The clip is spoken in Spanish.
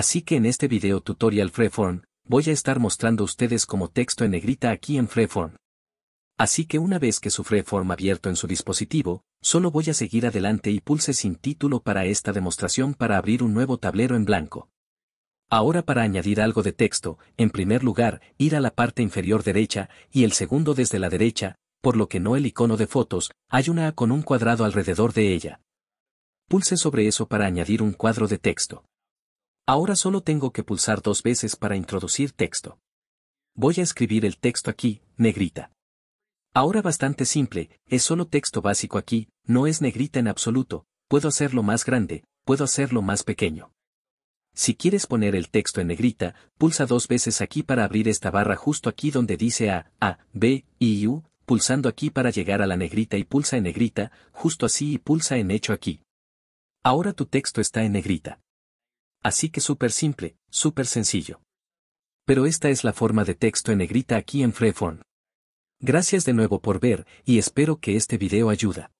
Así que en este video tutorial Freeform, voy a estar mostrando a ustedes como texto en negrita aquí en Freeform. Así que una vez que su Freeform abierto en su dispositivo, solo voy a seguir adelante y pulse sin título para esta demostración para abrir un nuevo tablero en blanco. Ahora para añadir algo de texto, en primer lugar, ir a la parte inferior derecha, y el segundo desde la derecha, por lo que no el icono de fotos, hay una A con un cuadrado alrededor de ella. Pulse sobre eso para añadir un cuadro de texto. Ahora solo tengo que pulsar dos veces para introducir texto. Voy a escribir el texto aquí, negrita. Ahora bastante simple, es solo texto básico aquí, no es negrita en absoluto, puedo hacerlo más grande, puedo hacerlo más pequeño. Si quieres poner el texto en negrita, pulsa dos veces aquí para abrir esta barra justo aquí donde dice A, A, B, I, U, pulsando aquí para llegar a la negrita y pulsa en negrita, justo así y pulsa en hecho aquí. Ahora tu texto está en negrita. Así que súper simple, súper sencillo. Pero esta es la forma de texto en negrita aquí en Freeform. Gracias de nuevo por ver y espero que este video ayuda.